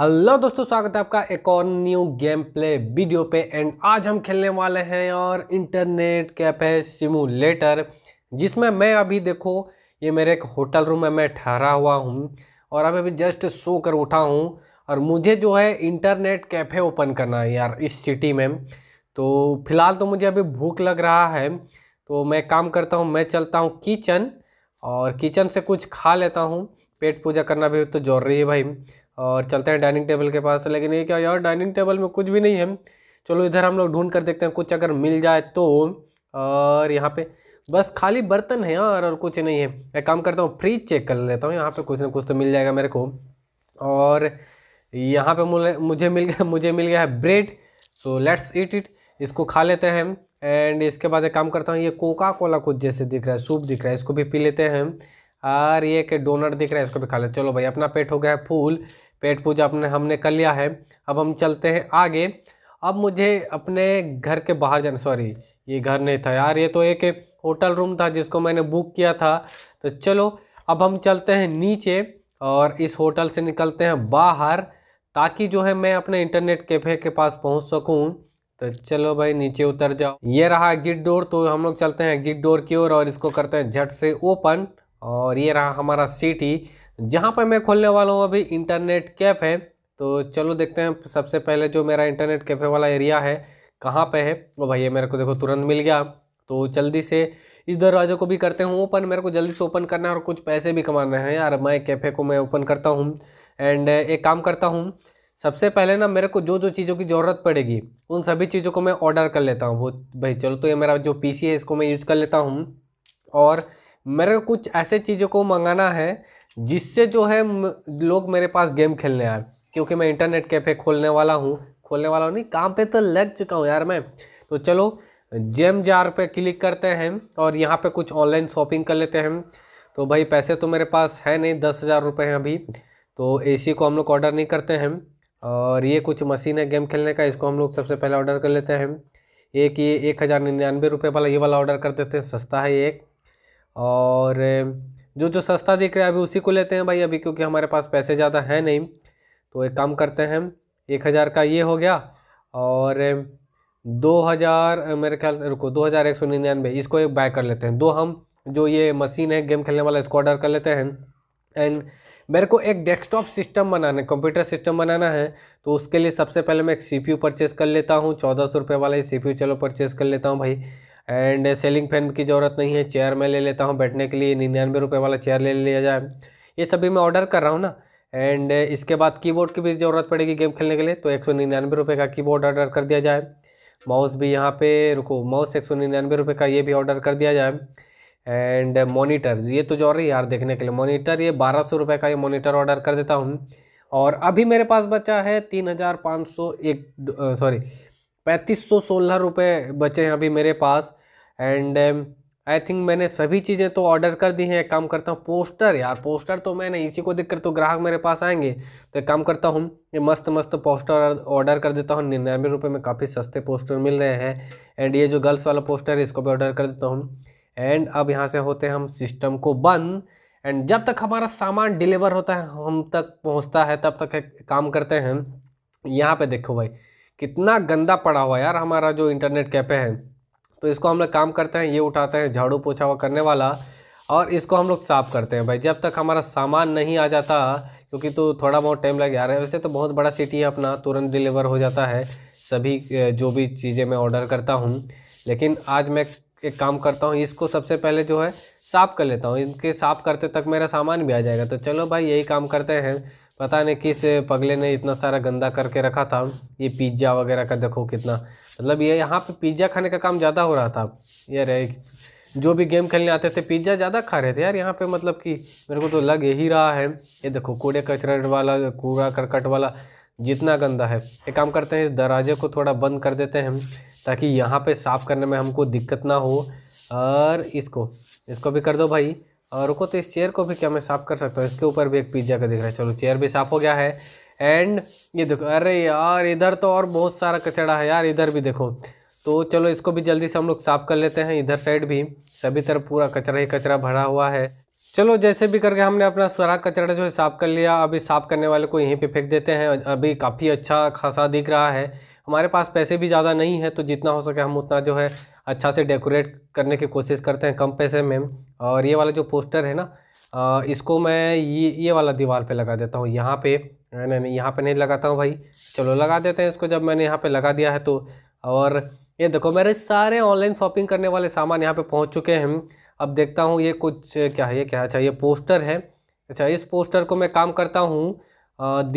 Hello दोस्तों स्वागत है आपका एक और न्यू गेम प्ले वीडियो पे एंड आज हम खेलने वाले हैं और इंटरनेट कैफे सिमुलेटर जिसमें मैं अभी देखो ये मेरे एक होटल रूम में मैं ठहरा हुआ हूँ और अभी अभी जस्ट सो कर उठा हूँ और मुझे जो है इंटरनेट कैफ़े ओपन करना है यार इस सिटी में तो फिलहाल तो मुझे अभी भूख लग रहा है तो मैं काम करता हूँ मैं चलता हूँ किचन और किचन से कुछ खा लेता हूँ पेट पूजा करना भी तो जरूरी है भाई और चलते हैं डाइनिंग टेबल के पास लेकिन ये क्या यार डाइनिंग टेबल में कुछ भी नहीं है चलो इधर हम लोग ढूंढ कर देखते हैं कुछ अगर मिल जाए तो और यहाँ पे बस खाली बर्तन है यार और कुछ नहीं है मैं काम करता हूँ फ्रिज चेक कर लेता हूँ यहाँ पे कुछ ना कुछ तो मिल जाएगा मेरे को और यहाँ पे मुझे मिल गया मुझे मिल गया है ब्रेड सो तो लेट्स ईट इट इसको खा लेते हैं एंड इसके बाद एक काम करता हूँ ये कोका कोला कुछ जैसे दिख रहा है सूप दिख रहा है इसको भी पी लेते हैं और ये एक डोनट दिख रहा है इसको भी खा लेते चलो भाई अपना पेट हो गया है फूल पेट पूजा अपने हमने कर लिया है अब हम चलते हैं आगे अब मुझे अपने घर के बाहर जाना सॉरी ये घर नहीं था यार ये तो एक होटल रूम था जिसको मैंने बुक किया था तो चलो अब हम चलते हैं नीचे और इस होटल से निकलते हैं बाहर ताकि जो है मैं अपने इंटरनेट कैफ़े के पास पहुंच सकूं तो चलो भाई नीचे उतर जाओ ये रहा एग्जिट डोर तो हम लोग चलते हैं एग्जिट डोर की ओर और, और इसको करते हैं झट से ओपन और ये रहा हमारा सिटी जहाँ पर मैं खोलने वाला हूँ अभी इंटरनेट कैफ़ है तो चलो देखते हैं सबसे पहले जो मेरा इंटरनेट कैफ़े वाला एरिया है कहाँ पे है वो भाई मेरे को देखो तुरंत मिल गया तो जल्दी से इस दरवाजे को भी करते हूँ ओपन मेरे को जल्दी से ओपन करना है और कुछ पैसे भी कमाना है यार मैं कैफ़े को मैं ओपन करता हूँ एंड एक काम करता हूँ सबसे पहले ना मेरे को जो जो चीज़ों की ज़रूरत पड़ेगी उन सभी चीज़ों को मैं ऑर्डर कर लेता हूँ वो भाई चलो तो ये मेरा जो पी है इसको मैं यूज़ कर लेता हूँ और मेरे को कुछ ऐसे चीज़ों को मंगाना है जिससे जो है लोग मेरे पास गेम खेलने आए क्योंकि मैं इंटरनेट कैफ़े खोलने वाला हूँ खोलने वाला हूँ नहीं काम पे तो लग चुका हूँ यार मैं तो चलो जेम जार पे क्लिक करते हैं और यहाँ पे कुछ ऑनलाइन शॉपिंग कर लेते हैं तो भाई पैसे तो मेरे पास है नहीं दस हज़ार रुपये हैं अभी तो ए को हम लोग ऑर्डर नहीं करते हैं और ये कुछ मशीन है गेम खेलने का इसको हम लोग सबसे पहले ऑर्डर कर लेते हैं एक ये एक हज़ार निन्यानवे रुपये वाला ये वाला ऑर्डर कर देते हैं सस्ता है ये एक और जो जो सस्ता दिख रहा है अभी उसी को लेते हैं भाई अभी क्योंकि हमारे पास पैसे ज़्यादा है नहीं तो एक काम करते हैं एक हज़ार का ये हो गया और दो हज़ार मेरे ख्याल से रुको दो हज़ार एक सौ निन्यानवे इसको एक बाय कर लेते हैं दो हम जो ये मशीन है गेम खेलने वाला इसको ऑर्डर कर लेते हैं एंड मेरे को एक डेस्कटॉप सिस्टम बनाना कंप्यूटर सिस्टम बनाना है तो उसके लिए सबसे पहले मैं एक सी पी यू परचेज़ कर लेता हूँ चौदह सौ रुपये वाला ही सी पी यू चलो परचेज़ कर लेता हूँ भाई एंड सेलिंग फैन की ज़रूरत नहीं है चेयर मैं ले लेता हूँ बैठने के लिए निन्यानवे रुपये वाला चेयर ले लिया जाए ये सभी मैं ऑर्डर कर रहा हूँ ना एंड इसके बाद कीबोर्ड की भी ज़रूरत पड़ेगी गेम खेलने के लिए तो एक सौ निन्यानवे रुपये का कीबोर्ड ऑर्डर कर दिया जाए माउस भी यहाँ पे रुको माउस एक सौ निन्यानवे रुपये का ये भी ऑर्डर कर दिया जाए एंड मोनीटर ये तो जरूरी यार देखने के लिए मोनीटर ये बारह सौ रुपये का ये मोनीटर ऑर्डर कर देता हूँ और अभी मेरे पास बचा है तीन हज़ार पाँच सौ एक सॉरी पैंतीस सौ सोलह रुपये बचे हैं अभी मेरे पास एंड आई थिंक मैंने सभी चीज़ें तो ऑर्डर कर दी हैं काम करता हूँ पोस्टर यार पोस्टर तो मैंने इसी को देखकर तो ग्राहक मेरे पास आएंगे तो एक काम करता हूँ ये मस्त मस्त पोस्टर ऑर्डर कर देता हूँ निन्यानवे रुपये में काफ़ी सस्ते पोस्टर मिल रहे हैं एंड ये जो गर्ल्स वाला पोस्टर है इसको भी ऑर्डर कर देता हूँ एंड अब यहाँ से होते हैं हम सिस्टम को बंद एंड जब तक हमारा सामान डिलीवर होता है हम तक पहुँचता है तब तक काम करते हैं यहाँ पर देखो भाई कितना गंदा पड़ा हुआ यार हमारा जो इंटरनेट कैफ़े है तो इसको हम लोग काम करते हैं ये उठाते हैं झाड़ू पोछा हुआ करने वाला और इसको हम लोग साफ़ करते हैं भाई जब तक हमारा सामान नहीं आ जाता क्योंकि तो थोड़ा बहुत टाइम लग जा रहा है वैसे तो बहुत बड़ा सिटी है अपना तुरंत डिलीवर हो जाता है सभी जो भी चीज़ें मैं ऑर्डर करता हूँ लेकिन आज मैं एक काम करता हूँ इसको सबसे पहले जो है साफ़ कर लेता हूँ इनके साफ़ करते तक मेरा सामान भी आ जाएगा तो चलो भाई यही काम करते हैं पता नहीं किस पगले ने इतना सारा गंदा करके रखा था ये पिज्ज़ा वगैरह का देखो कितना मतलब ये यहाँ पे पिज्ज़ा खाने का काम ज़्यादा हो रहा था ये रहे जो भी गेम खेलने आते थे पिज्ज़ा ज़्यादा खा रहे थे यार यहाँ पे मतलब कि मेरे को तो लग यही रहा है ये देखो कूड़े कचरे वाला कूड़ा करकट वाला जितना गंदा है एक काम करते हैं इस दराजे को थोड़ा बंद कर देते हैं ताकि यहाँ पर साफ़ करने में हमको दिक्कत ना हो और इसको इसको भी कर दो भाई रुको तो इस चेयर को भी क्या मैं साफ़ कर सकता हूँ इसके ऊपर भी एक पिज्ज़ा का दिख रहा है चलो चेयर भी साफ़ हो गया है एंड ये देखो अरे यार इधर तो और बहुत सारा कचड़ा है यार इधर भी देखो तो चलो इसको भी जल्दी से हम लोग साफ़ कर लेते हैं इधर साइड भी सभी तरफ पूरा कचरा ही कचरा भरा हुआ है चलो जैसे भी करके हमने अपना सारा कचरा जो है साफ़ कर लिया अभी साफ़ करने वाले को यहीं पे फेंक देते हैं अभी काफ़ी अच्छा खासा दिख रहा है हमारे पास पैसे भी ज़्यादा नहीं है तो जितना हो सके हम उतना जो है अच्छा से डेकोरेट करने की कोशिश करते हैं कम पैसे में और ये वाला जो पोस्टर है ना इसको मैं ये ये वाला दीवार पे लगा देता हूँ यहाँ पे नहीं नहीं यहाँ पे नहीं लगाता हूँ भाई चलो लगा देते हैं इसको जब मैंने यहाँ पे लगा दिया है तो और ये देखो मेरे सारे ऑनलाइन शॉपिंग करने वाले सामान यहाँ पर पहुँच चुके हैं अब देखता हूँ ये कुछ क्या है ये क्या अच्छा ये पोस्टर है अच्छा इस पोस्टर को मैं काम करता हूँ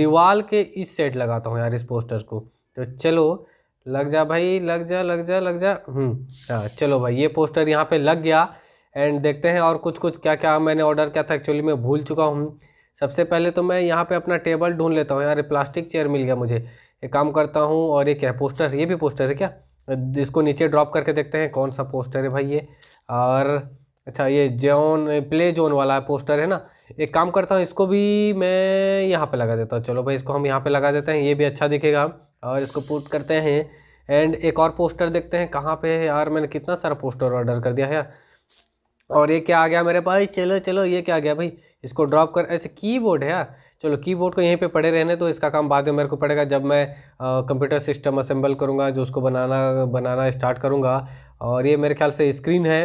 दीवार के इस साइड लगाता हूँ यार इस पोस्टर को तो चलो लग जा भाई लग जा लग जा लग जा हाँ चलो भाई ये पोस्टर यहाँ पे लग गया एंड देखते हैं और कुछ कुछ क्या क्या मैंने ऑर्डर किया था एक्चुअली मैं भूल चुका हूँ सबसे पहले तो मैं यहाँ पे अपना टेबल ढूंढ लेता हूँ यार प्लास्टिक चेयर मिल गया मुझे एक काम करता हूँ और ये क्या पोस्टर ये भी पोस्टर है क्या इसको नीचे ड्रॉप करके देखते हैं कौन सा पोस्टर है भाई ये और अच्छा ये जोन प्ले जोन वाला पोस्टर है ना एक काम करता हूँ इसको भी मैं यहाँ पर लगा देता हूँ चलो भाई इसको हम यहाँ पर लगा देते हैं ये भी अच्छा दिखेगा और इसको पुट करते हैं एंड एक और पोस्टर देखते हैं कहाँ पे है यार मैंने कितना सारा पोस्टर ऑर्डर कर दिया है और ये क्या आ गया मेरे पास चलो चलो ये क्या आ गया भाई इसको ड्रॉप कर ऐसे कीबोर्ड है यार चलो कीबोर्ड को यहीं पे पड़े रहने तो इसका काम बाद में मेरे को पड़ेगा जब मैं कंप्यूटर सिस्टम असेंबल करूँगा जो उसको बनाना बनाना स्टार्ट करूँगा और ये मेरे ख्याल से स्क्रीन है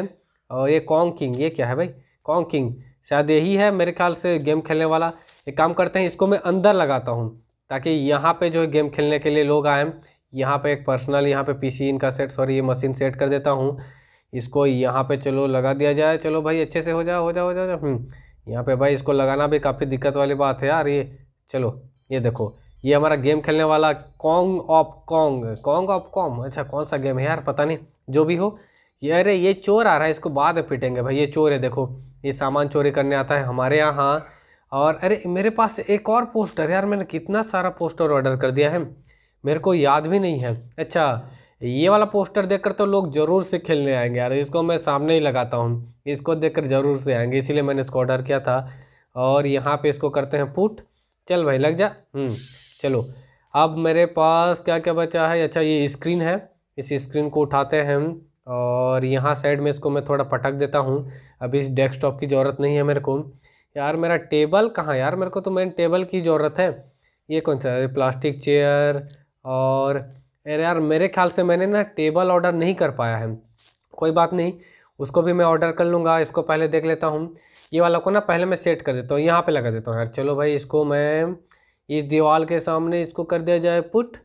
और ये कॉन्ग किंग ये क्या है भाई कॉन्ग किंग शायद यही है मेरे ख्याल से गेम खेलने वाला एक काम करते हैं इसको मैं अंदर लगाता हूँ ताकि यहाँ पे जो है गेम खेलने के लिए लोग आए यहाँ पे एक पर्सनल यहाँ पे पीसी इनका सेट सॉरी ये मशीन सेट कर देता हूँ इसको यहाँ पे चलो लगा दिया जाए चलो भाई अच्छे से हो जाए हो जाए हो जाए हम्म, यहाँ पे भाई इसको लगाना भी काफ़ी दिक्कत वाली बात है यार ये चलो ये देखो ये हमारा गेम खेलने वाला Kong of Kong Kong of कॉम अच्छा कौन सा गेम है यार पता नहीं जो भी हो ये अरे ये चोर आ रहा है इसको बाद में पीटेंगे भाई ये चोर है देखो ये सामान चोरी करने आता है हमारे यहाँ और अरे मेरे पास एक और पोस्टर यार मैंने कितना सारा पोस्टर ऑर्डर कर दिया है मेरे को याद भी नहीं है अच्छा ये वाला पोस्टर देखकर तो लोग ज़रूर से खेलने आएंगे यार इसको मैं सामने ही लगाता हूँ इसको देखकर ज़रूर से आएंगे इसीलिए मैंने इसको ऑर्डर किया था और यहाँ पे इसको करते हैं पुट चल भाई लग जा हम्म, चलो अब मेरे पास क्या क्या बचा है अच्छा ये स्क्रीन है इस स्क्रीन को उठाते हैं हम और यहाँ साइड में इसको मैं थोड़ा पटक देता हूँ अभी इस डेस्कटॉप की ज़रूरत नहीं है मेरे को यार मेरा टेबल कहाँ यार मेरे को तो मेन टेबल की ज़रूरत है ये कौन सा है प्लास्टिक चेयर और अरे यार मेरे ख्याल से मैंने ना टेबल ऑर्डर नहीं कर पाया है कोई बात नहीं उसको भी मैं ऑर्डर कर लूँगा इसको पहले देख लेता हूँ ये वाला को ना पहले मैं सेट कर देता हूँ यहाँ पे लगा देता हूँ यार चलो भाई इसको मैं इस दीवार के सामने इसको कर दिया जाए पुट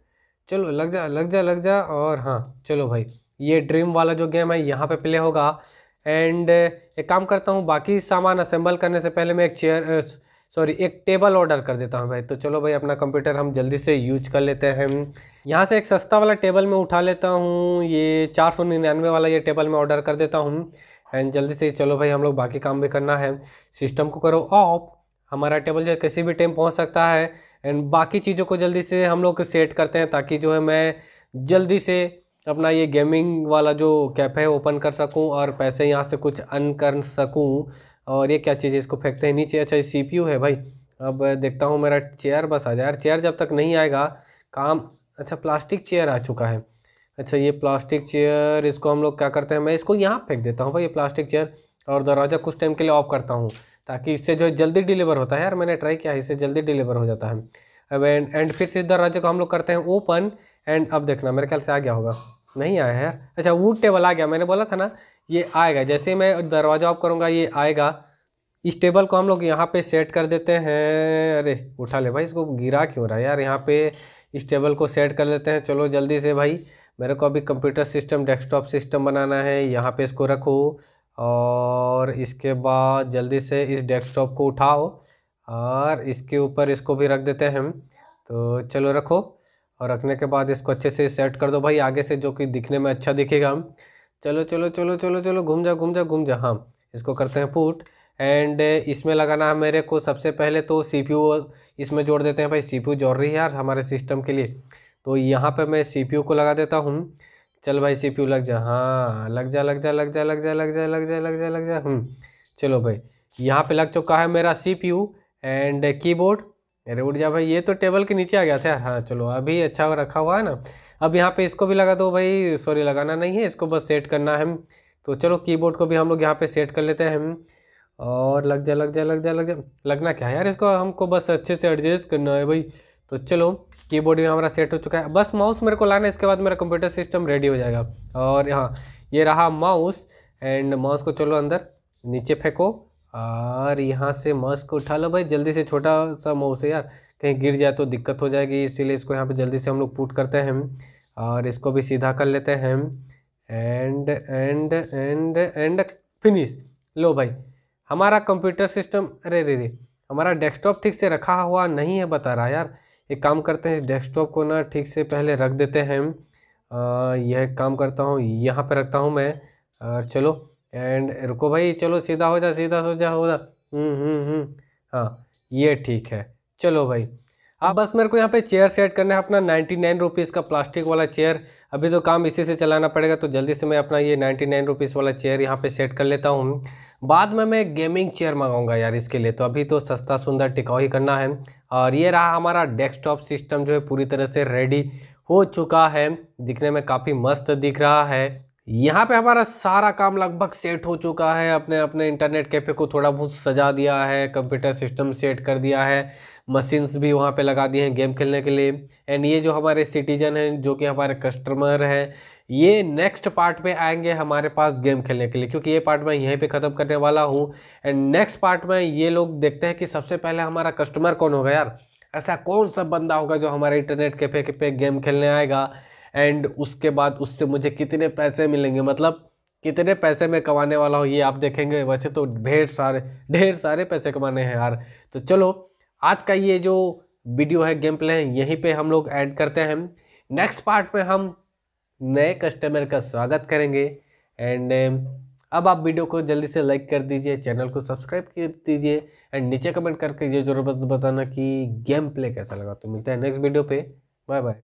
चलो लग जा लग जा लग जा और हाँ चलो भाई ये ड्रीम वाला जो गेम है यहाँ पर प्ले होगा एंड एक काम करता हूँ बाकी सामान असेंबल करने से पहले मैं एक चेयर सॉरी एक टेबल ऑर्डर कर देता हूँ भाई तो चलो भाई अपना कंप्यूटर हम जल्दी से यूज कर लेते हैं यहाँ से एक सस्ता वाला टेबल मैं उठा लेता हूँ ये चार सौ निन्यानवे वाला ये टेबल मैं ऑर्डर कर देता हूँ एंड जल्दी से चलो भाई हम लोग बाकी काम भी करना है सिस्टम को करो ऑफ हमारा टेबल जो है किसी भी टाइम पहुँच सकता है एंड बाकी चीज़ों को जल्दी से हम लोग सेट करते हैं ताकि जो है मैं जल्दी से अपना ये गेमिंग वाला जो कैफ़े ओपन कर सकूँ और पैसे यहाँ से कुछ अन कर सकूँ और ये क्या चीज़ है इसको फेंकते हैं नीचे अच्छा ये सी है भाई अब देखता हूँ मेरा चेयर बस आ जाए यार चेयर जब तक नहीं आएगा काम अच्छा प्लास्टिक चेयर आ चुका है अच्छा ये प्लास्टिक चेयर इसको हम लोग क्या करते हैं मैं इसको यहाँ फेंक देता हूँ भाई ये प्लास्टिक चेयर और दरवाज़ा कुछ टाइम के लिए ऑफ करता हूँ ताकि इससे जो जल्दी डिलीवर होता है यार मैंने ट्राई किया इससे जल्दी डिलीवर हो जाता है अब एंड एंड फिर से दरवाजे को हम लोग करते हैं ओपन एंड अब देखना मेरे ख्याल से आ गया होगा नहीं आया है अच्छा वुड टेबल आ गया मैंने बोला था ना ये आएगा जैसे मैं दरवाज़ा ऑफ करूँगा ये आएगा इस टेबल को हम लोग यहाँ पे सेट कर देते हैं अरे उठा ले भाई इसको गिरा क्यों रहा है यार यहाँ पे इस टेबल को सेट कर लेते हैं चलो जल्दी से भाई मेरे को अभी कंप्यूटर सिस्टम डेस्कटॉप सिस्टम बनाना है यहाँ पे इसको रखो और इसके बाद जल्दी से इस डेस्कटॉप को उठाओ और इसके ऊपर इसको भी रख देते हैं हम तो चलो रखो और रखने के बाद इसको अच्छे से सेट कर दो भाई आगे से जो कि दिखने में अच्छा दिखेगा चलो चलो चलो चलो चलो घूम जा घूम जा घूम जा हाँ इसको करते हैं पुट एंड इसमें लगाना है मेरे को सबसे पहले तो यू इसमें जोड़ देते हैं भाई सी यू जोड़ रही है यार हमारे सिस्टम के लिए तो यहाँ पर मैं यू को लगा देता हूँ चल भाई यू लग जा हाँ लग जा लग जा लग जा लग जा लग जा लग जा लग जा लग जा हूँ हम्म, चलो भाई यहाँ पे लग चुका है मेरा यू एंड कीबोर्ड अरे उठ जा भाई ये तो टेबल के नीचे आ गया था हाँ चलो अभी अच्छा रखा हुआ है ना अब यहाँ पे इसको भी लगा दो भाई सॉरी लगाना नहीं है इसको बस सेट करना है तो चलो कीबोर्ड को भी हम लोग यहाँ पे सेट कर लेते हैं और लग जा लग जा लग जा लग जा लगना क्या है यार इसको हमको बस अच्छे से एडजस्ट करना है भाई तो चलो कीबोर्ड भी हमारा सेट हो चुका है बस माउस मेरे को लाना है इसके बाद मेरा कंप्यूटर सिस्टम रेडी हो जाएगा और हाँ ये रहा माउस एंड माउस को चलो अंदर नीचे फेंको और यहाँ से मस्क उठा लो भाई जल्दी से छोटा सा माउस है यार कहीं गिर जाए तो दिक्कत हो जाएगी इसीलिए इसको यहाँ पे जल्दी से हम लोग पुट करते हैं और इसको भी सीधा कर लेते हैं end end end end finish लो भाई हमारा कंप्यूटर सिस्टम अरे रे रे हमारा डेस्कटॉप ठीक से रखा हुआ नहीं है बता रहा यार एक काम करते हैं इस डेस्कटॉप को ना ठीक से पहले रख देते हैं यह काम करता हूँ यहाँ पर रखता हूँ मैं और चलो एंड रुको भाई चलो सीधा हो जा सीधा हो जा हो जा हम्म, हम्म, हम्म। हाँ ये ठीक है चलो भाई अब बस मेरे को यहाँ पे चेयर सेट करना है अपना नाइन्टी नाइन रुपीज़ का प्लास्टिक वाला चेयर अभी तो काम इसी से चलाना पड़ेगा तो जल्दी से मैं अपना ये नाइन्टी नाइन रुपीज़ वाला चेयर यहाँ पे सेट कर लेता हूँ बाद में मैं गेमिंग चेयर मंगाऊंगा यार इसके लिए तो अभी तो सस्ता सुंदर टिकाऊ ही करना है और ये रहा हमारा डेस्कटॉप सिस्टम जो है पूरी तरह से रेडी हो चुका है दिखने में काफ़ी मस्त दिख रहा है यहाँ पे हमारा सारा काम लगभग सेट हो चुका है अपने अपने इंटरनेट कैफ़े को थोड़ा बहुत सजा दिया है कंप्यूटर सिस्टम सेट कर दिया है मशीन्स भी वहाँ पे लगा दिए हैं गेम खेलने के लिए एंड ये जो हमारे सिटीजन हैं जो कि हमारे कस्टमर हैं ये नेक्स्ट पार्ट में आएंगे हमारे पास गेम खेलने के लिए क्योंकि ये पार्ट मैं यहीं पे ख़त्म करने वाला हूँ एंड नेक्स्ट पार्ट में ये लोग देखते हैं कि सबसे पहले हमारा कस्टमर कौन होगा यार ऐसा कौन सा बंदा होगा जो हमारे इंटरनेट कैफ़े पे गेम खेलने आएगा एंड उसके बाद उससे मुझे कितने पैसे मिलेंगे मतलब कितने पैसे मैं कमाने वाला हूँ ये आप देखेंगे वैसे तो ढेर सारे ढेर सारे पैसे कमाने हैं यार तो चलो आज का ये जो वीडियो है गेम प्ले है यहीं पे हम लोग ऐड करते हैं नेक्स्ट पार्ट में हम नए कस्टमर का स्वागत करेंगे एंड अब आप वीडियो को जल्दी से लाइक कर दीजिए चैनल को सब्सक्राइब कर दीजिए एंड नीचे कमेंट करके ये जरूर बताना कि गेम प्ले कैसा लगा तो मिलते हैं नेक्स्ट वीडियो पर बाय बाय